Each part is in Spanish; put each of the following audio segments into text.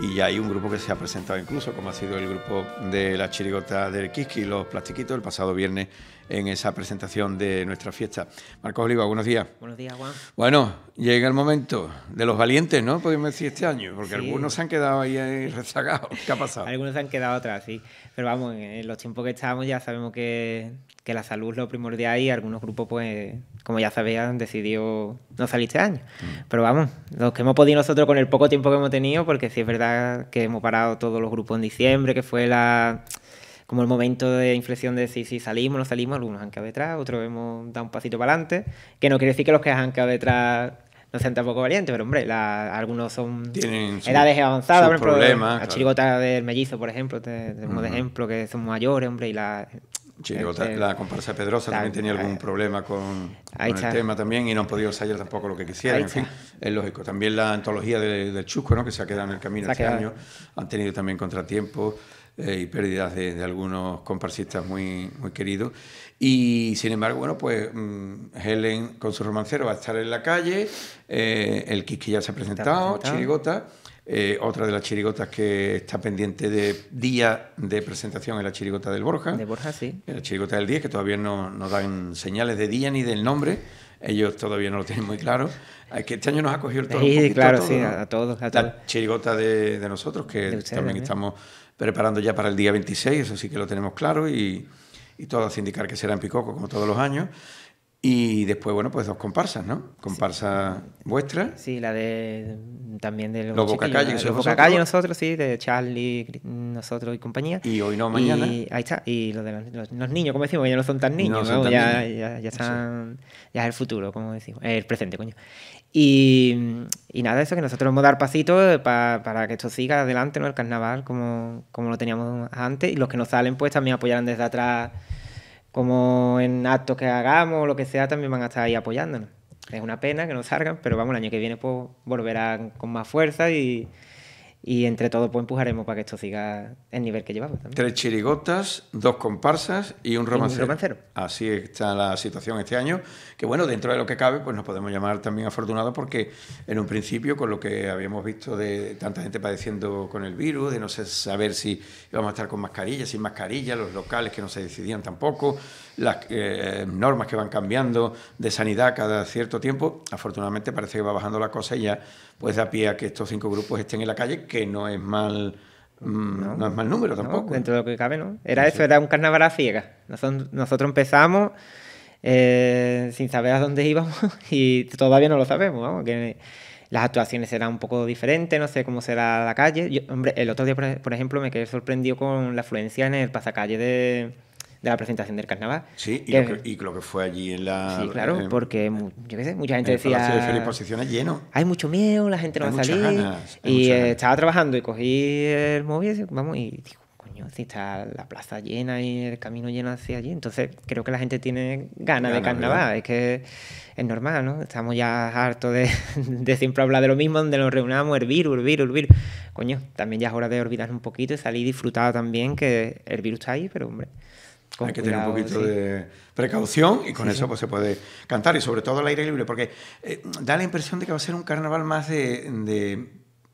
y ya hay un grupo que se ha presentado incluso, como ha sido el grupo de la chirigota del Kiski los plastiquitos el pasado viernes en esa presentación de nuestra fiesta. Marcos Oliva, buenos días. Buenos días, Juan. Bueno, llega el momento de los valientes, ¿no? podemos decir este año, porque algunos se han quedado ahí eh, rezagados. ¿Qué ha pasado? algunos se han quedado atrás, sí. Pero vamos, en los tiempos que estábamos ya sabemos que, que la salud es lo primordial y algunos grupos pues como ya sabían, decidió no salir este año. Mm. Pero vamos, lo que hemos podido nosotros con el poco tiempo que hemos tenido, porque sí es verdad que hemos parado todos los grupos en diciembre, que fue la como el momento de inflexión de si, si salimos o no salimos, algunos han quedado detrás, otros hemos dado un pasito para adelante, que no quiere decir que los que han quedado detrás no sean tampoco valientes, pero hombre, la, algunos son edades avanzadas, por ejemplo, la chirigota del mellizo, por ejemplo, tenemos de ejemplo que son mayores, hombre, y la, este, la comparsa Pedrosa también tenía algún eh, problema con, el tema también y no han podido salir tampoco lo que quisieran. En fin, es lógico. También la antología del Chusco, ¿no? que se ha quedado en el camino este año, han tenido también contratiempos. Eh, y pérdidas de, algunos comparsistas muy, muy queridos. Y sin embargo, bueno, pues mm, Helen con su romancero va a estar en la calle, eh, el que ya se ha presentado, Chirigota. Eh, otra de las chirigotas que está pendiente de día de presentación es la chirigota del Borja. De Borja, sí. La chirigota del 10, que todavía no, no dan señales de día ni del nombre ellos todavía no lo tienen muy claro. Que este año nos ha cogido el todo. Sí, claro, sí, a La chirigota de, nosotros, que también ¿eh? estamos preparando ya para el día 26, eso sí que lo tenemos claro, y, y todo hace indicar que será en Picoco, como todos los años. Y después, bueno, pues dos comparsas, ¿no? Comparsa vuestra. Sí, la de también de los, boca calle que Los Calle, nosotros, sí, de Charlie, nosotros y compañía. Y hoy no, mañana. Y ahí está. Y los, los, niños, como decimos, ya no son tan niños, ya, Ya, es el futuro, como decimos, el presente, coño. Y, y nada, eso, que nosotros hemos dar pasitos para, que esto siga adelante, ¿no? El carnaval, como, como lo teníamos antes. Y los que nos salen, pues también apoyarán desde atrás como en actos que hagamos o lo que sea, también van a estar ahí apoyándonos. Es una pena que no salgan, pero vamos, el año que viene pues, volverán con más fuerza y, y entre todos pues empujaremos para que esto siga el nivel que llevamos. Tres chirigotas, dos comparsas y un romancero. Así está la situación este año, que bueno, dentro de lo que cabe pues nos podemos llamar también afortunados porque en un principio con lo que habíamos visto de tanta gente padeciendo con el virus, de no sé saber si íbamos a estar con mascarilla, sin mascarilla, los locales que no se decidían tampoco, las eh, normas que van cambiando de sanidad cada cierto tiempo. Afortunadamente parece que va bajando la cosa y ya pues da pie a que estos cinco grupos estén en la calle, que no es mal... Mm, no, es mal número tampoco. dentro de lo que cabe, ¿no? Era eso, era un carnaval a ciegas. Nosotros, empezamos eh, sin saber a dónde íbamos y todavía no lo sabemos, vamos, que las actuaciones serán un poco diferentes, no sé cómo será la calle. hombre, el otro día, por ejemplo, me quedé sorprendido con la afluencia en el pasacalle de, de la presentación del carnaval. Sí, y, lo, que, fue allí en la... Sí, claro, porque yo qué sé, mucha gente decía... Hay mucho miedo, la gente no va a salir. y estaba trabajando y cogí el móvil, vamos, y digo, coño, si está la plaza llena y el camino lleno hacia allí, entonces creo que la gente tiene ganas de carnaval, es que es normal, ¿no? Estamos ya hartos de, siempre hablar de lo mismo, donde nos reunamos, el virus, el virus, el virus. Coño, también ya es hora de olvidar un poquito y salir disfrutado también que el virus está ahí, pero hombre... Hay que tener un poquito de precaución y con eso pues se puede cantar y sobre todo al aire libre porque eh, da la impresión de que va a ser un carnaval más de,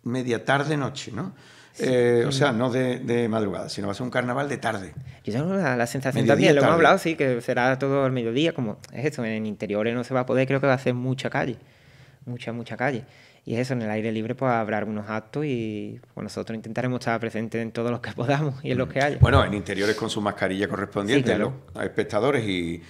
media tarde noche, ¿no? Eh, o sea, no de, madrugada, sino va a ser un carnaval de tarde. Yo tengo la, sensación también, lo hemos hablado, sí, que será todo el mediodía, como es esto, en interiores no se va a poder, creo que va a ser mucha calle, mucha, mucha calle. Y eso, en el aire libre pues habrá unos actos y pues, nosotros intentaremos estar presentes en todos los que podamos y en los que mm. haya. Bueno, en interiores con su mascarilla correspondiente, ¿no? A espectadores y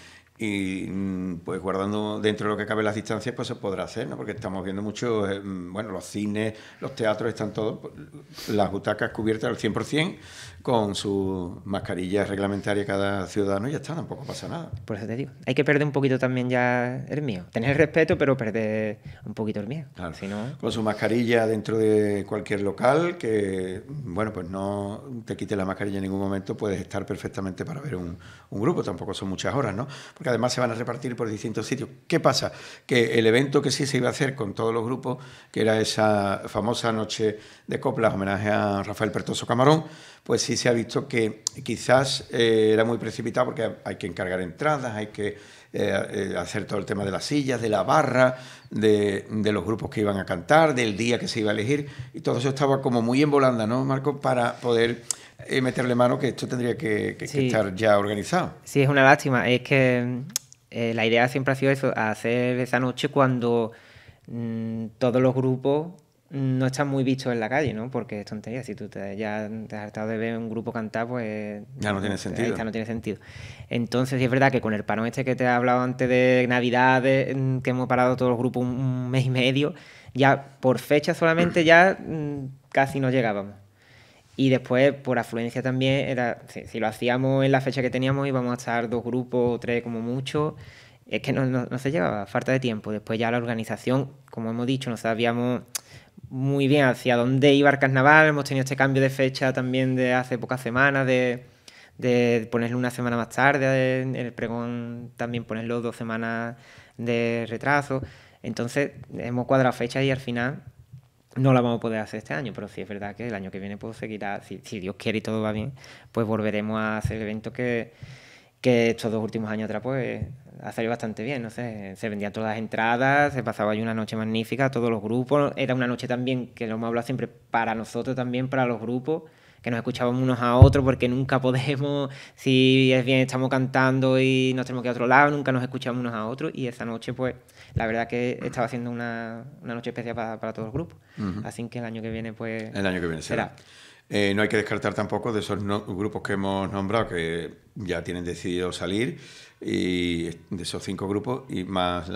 y mm, pues guardando dentro de lo que cabe las distancias pues se podrá hacer no porque estamos viendo mucho eh, mm, bueno los cines los teatros están todos pues, las butacas cubiertas al 100% con su mascarilla reglamentaria cada ciudadano y ya está tampoco pasa nada por eso te digo hay que perder un poquito también ya el mío tener respeto pero perder un poquito el mío con su mascarilla dentro de cualquier local que bueno pues no te quite la mascarilla en ningún momento puedes estar perfectamente para ver un, grupo tampoco son muchas horas no además se van a repartir por distintos sitios. ¿Qué pasa? Que el evento que sí se iba a hacer con todos los grupos, que era esa famosa noche de coplas, homenaje a Rafael Pertoso Camarón, pues sí se ha visto que quizás eh, era muy precipitado porque hay que encargar entradas, hay que eh, eh, hacer todo el tema de las sillas, de la barra, de, de, los grupos que iban a cantar, del día que se iba a elegir, y todo eso estaba como muy en volanda, ¿no, Marco? Para poder eh, meterle mano que esto tendría que, estar ya organizado. Sí, es una lástima. Es que eh, la idea siempre ha sido eso, hacer esa noche cuando mm, todos los grupos no están muy vistos en la calle, ¿no? Porque es tontería. Si tú te, ya te has hartado de ver un grupo cantar, pues... Ya no tiene sentido. Ya no tiene sentido. Entonces, es verdad que con el parón este que te he hablado antes de Navidad, mm, que hemos parado todos los grupos un mes y medio, ya por fecha solamente ya mm, casi no llegábamos. Y después, por afluencia también, era, si, lo hacíamos en la fecha que teníamos, íbamos a estar dos grupos, o tres como mucho. Es que no, se llevaba, falta de tiempo. Después ya la organización, como hemos dicho, no sabíamos muy bien hacia dónde iba el carnaval. Hemos tenido este cambio de fecha también de hace pocas semanas, de, de ponerlo una semana más tarde, en el pregón también ponerlo dos semanas de retraso. Entonces hemos cuadrado fecha y al final no la vamos a poder hacer este año, pero sí es verdad que el año que viene puedo seguir, si, Dios quiere y todo va bien, pues volveremos a hacer evento que, que estos dos últimos años atrás pues ha salido bastante bien, no sé, se vendían todas las entradas, se pasaba una noche magnífica, todos los grupos, era una noche también que lo hemos hablado siempre para nosotros también, para los grupos, que nos escuchábamos unos a otros porque nunca podemos, si es bien estamos cantando y nos tenemos que ir a otro lado, nunca nos escuchamos unos a otros y esta noche pues la verdad que estaba haciendo una, noche especial para, para todo el grupo. Así que el año que viene pues... El año que viene será. Eh, no hay que descartar tampoco de esos grupos que hemos nombrado que ya tienen decidido salir y de esos cinco grupos y más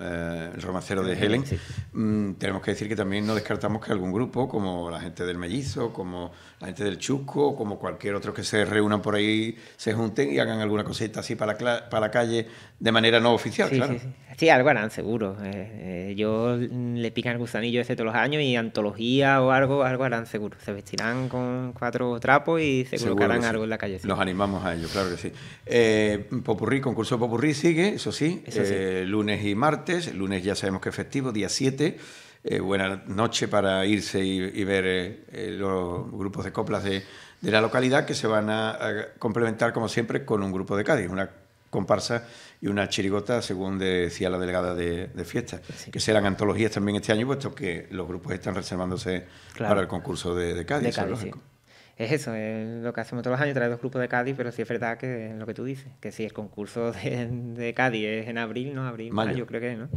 eh, el romancero de Helen, mm, tenemos que decir que también no descartamos que algún grupo, como la gente del Mellizo, como la gente del Chusco, como cualquier otro que se reúnan por ahí, se junten y hagan alguna cosita así para la, para la calle de manera no oficial, claro. Sí, algo harán, seguro. Eh, eh, yo mm, le pican el gusanillo ese todos los años y antología o algo, algo harán, seguro. Se vestirán con cuatro trapos y se colocarán algo en la calle. nos animamos a ello, claro que sí. Popurrí el concurso Popurrí sigue, eso sí, eh, lunes y martes, lunes ya sabemos que es festivo, día 7. Eh, buena noche para irse y, ver eh, los grupos de coplas de, la localidad que se van a, complementar, como siempre, con un grupo de Cádiz, una comparsa y una chirigota, según decía la delegada de, fiesta, que serán antologías también este año, puesto que los grupos están reservándose para el concurso de, De Cádiz es eso, es lo que hacemos todos los años, traer dos grupos de Cádiz, pero sí es verdad que es lo que tú dices, que si el concurso de, Cádiz es en abril, ¿no? Abril, mayo, creo que ¿no?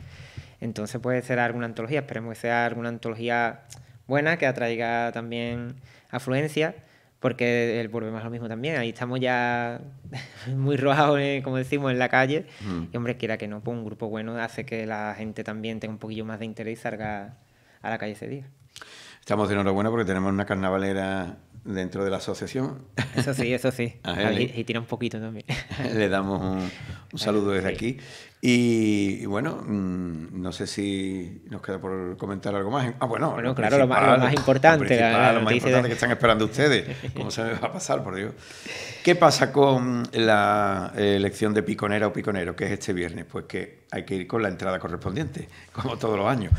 Entonces puede ser alguna antología, esperemos que sea alguna antología buena, que atraiga también afluencia, porque el volvemos a lo mismo también, ahí estamos ya muy rojados, eh, como decimos, en la calle, mm. y hombre, quiera que no, pues un grupo bueno hace que la gente también tenga un poquillo más de interés y salga a la calle ese día. Estamos enhorabuena porque tenemos una carnavalera dentro de la asociación. Eso sí, eso sí. y, tira un poquito también. Le damos un, saludo desde aquí. Y, bueno, mm, no sé si nos queda por comentar algo más. Ah, bueno, claro, lo más, importante. Lo, más importante que están esperando ustedes. ¿Cómo se me va a pasar, por Dios? ¿Qué pasa con la eh, elección de piconera o piconero, que es este viernes? Pues que hay que ir con la entrada correspondiente, como todos los años.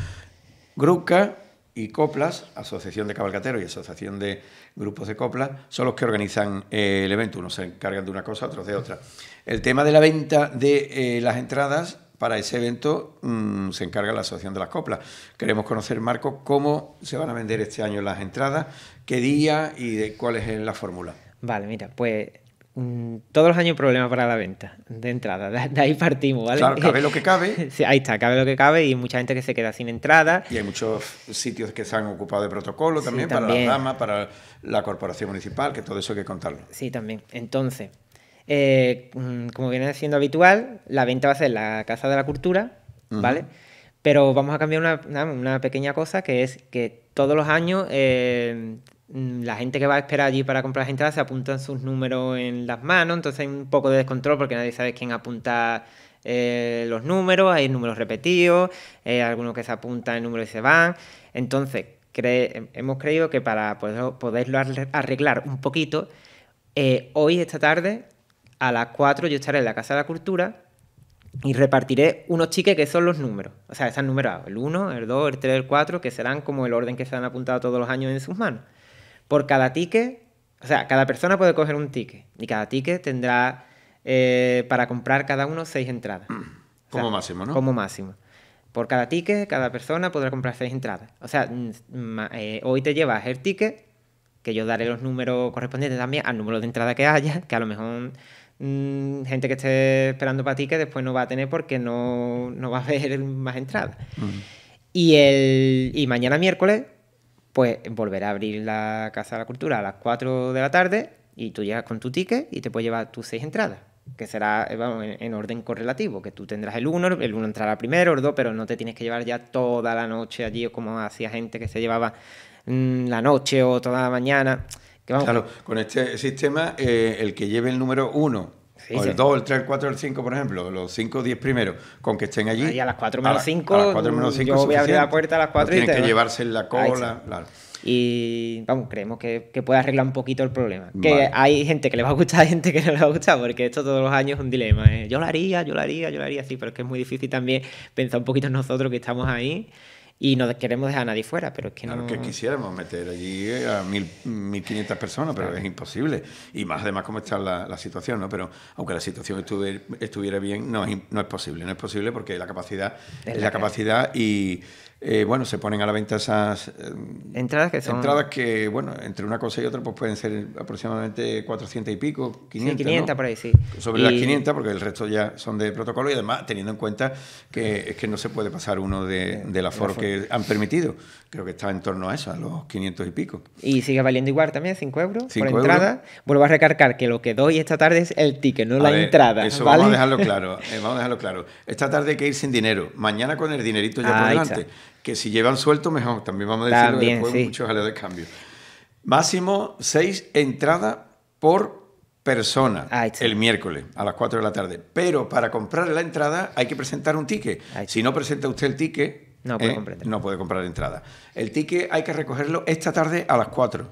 Gruca y Coplas, Asociación de Cabalgateros y Asociación de Grupos de Coplas, son los que organizan eh, el evento. Unos se encargan de una cosa, otros de otra. El tema de la venta de eh, las entradas para ese evento mm, se encarga la Asociación de las Coplas. Queremos conocer, Marco, cómo se van a vender este año las entradas, qué día y de cuál es la fórmula. Vale, mira, pues Mm, todos los años problemas para la venta de entrada. De, ahí partimos, ¿vale? Claro, cabe lo que cabe. ahí está, cabe lo que cabe y mucha gente que se queda sin entrada. Y hay muchos sitios que se han ocupado de protocolo también, para la dama, para la corporación municipal, que todo eso hay que contarlo. Sí, también. Entonces, eh, mm, como viene siendo habitual, la venta va a ser la Casa de la Cultura, ¿vale? Pero vamos a cambiar una, pequeña cosa que es que todos los años eh, Mm, la gente que va a esperar allí para comprar las entradas se apuntan sus números en las manos, entonces hay un poco de descontrol porque nadie sabe quién apunta eh, los números, hay números repetidos, eh, algunos que se apuntan el número y se van. Entonces, hemos creído que para poder, poderlo arreglar un poquito, eh, hoy, esta tarde, a las 4 yo estaré en la Casa de la Cultura y repartiré unos chiques que son los números. O sea, están numerados, el 1, el 2, el 3, el 4, que serán como el orden que se han apuntado todos los años en sus manos. Por cada ticket, o sea, cada persona puede coger un ticket y cada ticket tendrá eh, para comprar cada uno seis entradas. Mm, como máximo, ¿no? Como máximo. Por cada ticket, cada persona podrá comprar seis entradas. O sea, eh, hoy te llevas el ticket, que yo daré los números correspondientes también al número de entrada que haya, que a lo mejor mm, gente que esté esperando para ticket después no va a tener porque no, va a haber más entradas. Mm. Y, y mañana miércoles pues volverá a abrir la Casa de la Cultura a las 4 de la tarde y tú llegas con tu ticket y te puedes llevar tus seis entradas, que será en, orden correlativo, que tú tendrás el 1, el 1 entrará primero, el 2, pero no te tienes que llevar ya toda la noche allí como hacía gente que se llevaba mm, la noche o toda la mañana. claro, con este sistema eh, el que lleve el número 1 o el 2, el 3, el 4, el 5, por ejemplo, los 5 o 10 primeros, con que estén allí. Ahí a las 4 menos 5. A, las 4 menos 5. Yo voy a abrir la puerta a las 4 y Tienen que llevarse en la cola. Claro. Y vamos, creemos que, que, puede arreglar un poquito el problema. Que hay gente que le va a gustar, gente que no le va a gustar, porque esto todos los años es un dilema. ¿eh? Yo lo haría, yo lo haría, yo lo haría, sí, pero es que es muy difícil también pensar un poquito nosotros que estamos ahí y no queremos dejar a nadie fuera, pero es que no... Claro que quisiéramos meter allí eh, a 1.500 personas, pero es imposible. Y más además cómo está la, situación, ¿no? Pero aunque la situación estuviera, estuviera bien, no es, no es posible. No es posible porque la capacidad es la capacidad y eh, bueno, se ponen a la venta esas em, entradas que son... Entradas que, bueno, entre una cosa y otra pues pueden ser aproximadamente 400 y pico, 500. Sí, 500 por ahí, sí. Sobre las 500 porque el resto ya son de protocolo y además teniendo en cuenta que es que no se puede pasar uno de, de la FOR que han permitido. Creo que está en torno a eso, a los 500 y pico. Y sigue valiendo igual también, 5 euros por entrada. Vuelvo a recargar que lo que doy esta tarde es el ticket, no la entrada. Eso vamos a dejarlo claro. Eh, vamos a dejarlo claro. Esta tarde hay que ir sin dinero. Mañana con el dinerito ya ah, por delante que si llevan suelto mejor, también vamos a decir que después, sí. mucho jaleo de cambio. Máximo seis entradas por persona el miércoles a las 4 de la tarde. Pero para comprar la entrada hay que presentar un ticket. si no presenta usted el ticket, no eh, puede, comprar entrada. El ticket hay que recogerlo esta tarde a las 4.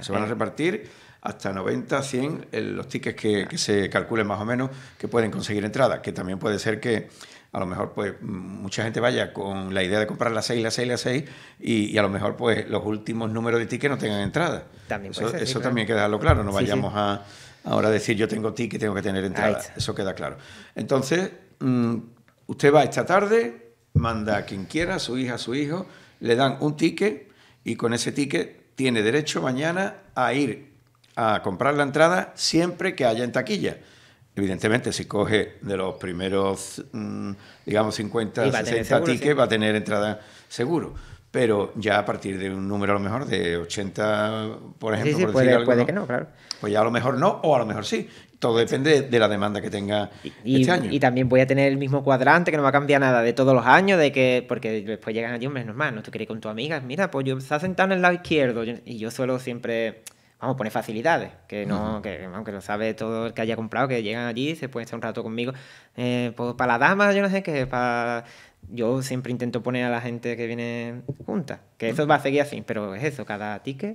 Se van a eh. repartir hasta 90, 100 eh, los tickets que, ah. que se calculen más o menos que pueden conseguir entrada. Que también puede ser que a lo mejor pues mucha gente vaya con la idea de comprar las 6, las 6, las 6 y, a lo mejor pues los últimos números de tickets no tengan entrada. También eso, eso también hay que dejarlo claro, no vayamos a ahora decir yo tengo ticket, tengo que tener entrada, eso queda claro. Entonces, mm, usted va esta tarde, manda a quien quiera, a su hija, a su hijo, le dan un ticket y con ese ticket tiene derecho mañana a ir a comprar la entrada siempre que haya en taquilla. Evidentemente, si coge de los primeros, mm, digamos, 50, 60 tickets, va a tener entrada seguro. Pero ya a partir de un número a lo mejor de 80, por ejemplo, por puede, que no, claro. Pues ya a lo mejor no, o a lo mejor sí. Todo depende de la demanda que tenga este y, también voy a tener el mismo cuadrante, que no va a cambiar nada de todos los años, de que porque después llegan allí, mes normal, no te quieres con tu amiga, mira, pues yo está sentado en el lado izquierdo. Y yo suelo siempre vamos, poner facilidades, que no, que aunque lo sabe todo el que haya comprado, que llegan allí, se pueden estar un rato conmigo. Eh, para pues, las damas yo no sé que para... Yo siempre intento poner a la gente que viene junta, que eso va a seguir así, pero es eso, cada ticket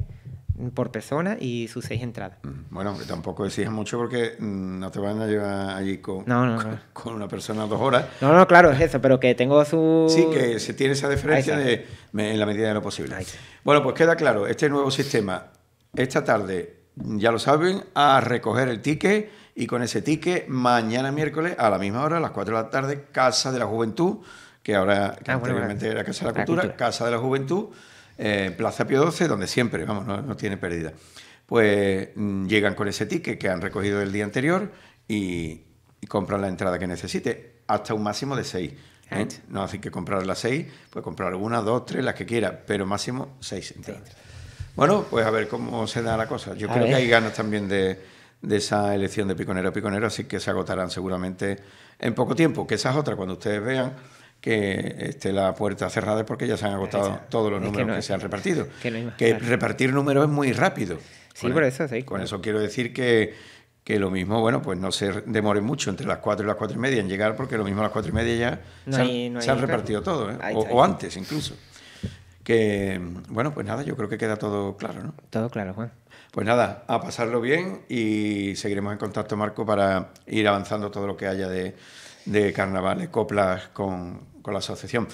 mm, por persona y sus seis entradas. Bueno, tampoco exige mucho porque mm, no te van a llevar allí con, una persona dos horas. No, no, claro, es eso, pero que tengo su... Sí, que se tiene esa diferencia en la medida de lo posible. Bueno, pues queda claro, este nuevo sistema esta tarde, ya lo saben, a recoger el ticket y con ese ticket mañana miércoles a la misma hora, a las 4 de la tarde, Casa de la Juventud, que ahora ah, era Casa de la, cultura, Casa de la Juventud, eh, Plaza Pio XII, donde siempre, vamos, no, tiene pérdida. Pues mm, llegan con ese ticket que han recogido el día anterior y, compran la entrada que necesite, hasta un máximo de 6. ¿eh? No hace que comprar las 6, pues comprar una, dos, tres, las que quiera, pero máximo 6 entradas. Bueno, pues a ver cómo se da la cosa. Yo creo que hay ganas también de, esa elección de piconero a piconero, así que se agotarán seguramente en poco tiempo, que esa es otra, cuando ustedes vean que esté la puerta cerrada es porque ya se han agotado todos los números que, se han repartido. Que, repartir números es muy rápido. Sí, por e- eso, Con eso quiero decir que, lo mismo, bueno, pues no se demore mucho entre las 4 y las cuatro y media en llegar, porque lo mismo a las cuatro y media ya se, han, repartido todo, ¿eh? o, o antes incluso. Que, bueno, pues nada, yo creo que queda todo claro, ¿no? Todo claro, Juan. Pues nada, a pasarlo bien y seguiremos en contacto, Marco, para ir avanzando todo lo que haya de, de carnavales, coplas con, la asociación.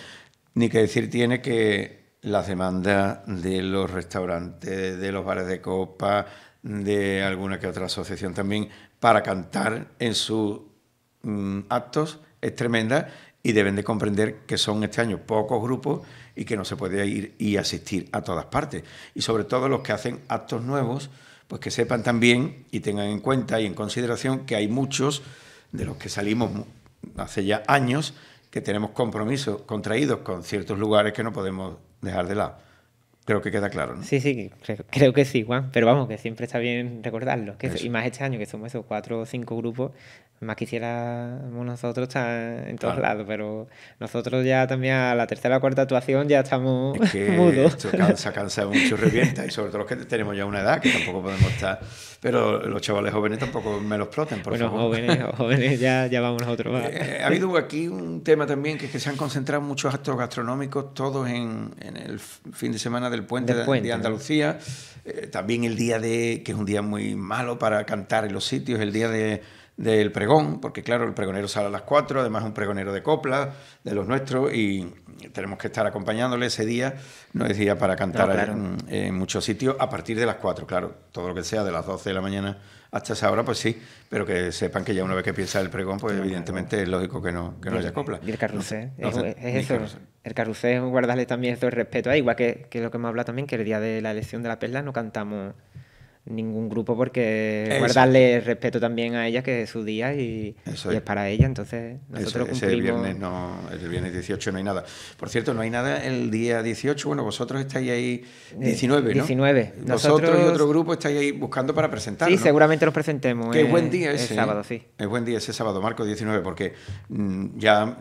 Ni que decir tiene que la demandas de los restaurantes, de los bares de copa, de alguna que otra asociación también, para cantar en sus mm, actos es tremenda y deben de comprender que son este año pocos grupos y que no se puede ir y asistir a todas partes. Y sobre todo los que hacen actos nuevos, pues que sepan también y tengan en cuenta y en consideración que hay muchos de los que salimos hace ya años que tenemos compromisos contraídos con ciertos lugares que no podemos dejar de lado. Creo que queda claro, ¿no? Sí, sí, creo, que sí, Juan. Pero vamos, que siempre está bien recordarlo. Que y más este año, que somos esos cuatro o cinco grupos, más quisiera nosotros estar en todos lados, pero nosotros ya también a la tercera o cuarta actuación ya estamos es mudos. Esto cansa, mucho, revienta, y sobre todo los que tenemos ya una edad, que tampoco podemos estar. Pero los chavales jóvenes tampoco me los exploten, por bueno, jóvenes, jóvenes, ya, ya vamos nosotros. lado. Eh, ha habido aquí un tema también que es que se han concentrado muchos actos gastronómicos, todos en, el fin de semana del puente, de, Andalucía. Eh, también el día de, que es un día muy malo para cantar en los sitios, el día de del pregón, porque claro, el pregonero sale a las 4, además es un pregonero de copla, de los nuestros, y tenemos que estar acompañándole ese día, no es día para cantar en, muchos sitios, a partir de las 4, claro, todo lo que sea de las 12 de la mañana hasta esa hora, pues sí, pero que sepan que ya una vez que piensa el pregón, pues evidentemente es lógico que no, que no haya copla. Y el carrusel, es, eso, el carrusel es guardarle también todo el respeto, igual que, que lo que hemos hablado también, que el día de la elección de la perla no cantamos ningún grupo porque darle guardarle respeto también a ella, que es su día y, es. para ella, entonces nosotros cumplimos... viernes, el viernes 18 no hay nada. Por cierto, no hay nada el día 18, bueno, vosotros estáis ahí 19, eh, ¿no? 19. Nosotros, vosotros y otro grupo estáis ahí buscando para presentar. Sí, seguramente nos presentemos. Qué buen día ese. Es ¿eh? sábado, sí. Es buen día ese sábado, Marco 19, porque mm, ya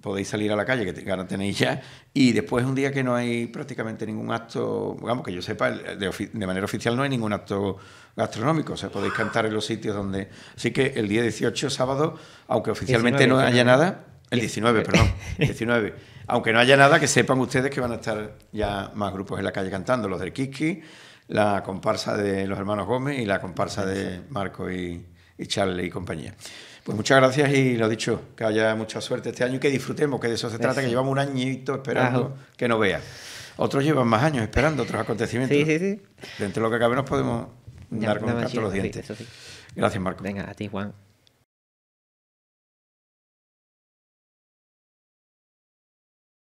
podéis salir a la calle, que ahora tenéis ya, y después un día que no hay prácticamente ningún acto, digamos que yo sepa, de, manera oficial no hay ningún acto gastronómico, o sea, podéis cantar en los sitios donde... Así que el día 18, sábado, aunque oficialmente no haya nada, el 19, perdón, 19, aunque no haya nada, que sepan ustedes que van a estar ya más grupos en la calle cantando, los del Kiki, la comparsa de los hermanos Gómez y la comparsa de Marco y y Charlie y compañía. Pues muchas gracias y lo dicho, que haya mucha suerte este año y que disfrutemos, que de eso se trata, que llevamos un añito esperando que nos vea. Otros llevan más años esperando otros acontecimientos. Sí, sí, sí. Dentro de lo que cabe nos podemos dar con los dientes. Gracias, Marco. Venga, a ti, Juan.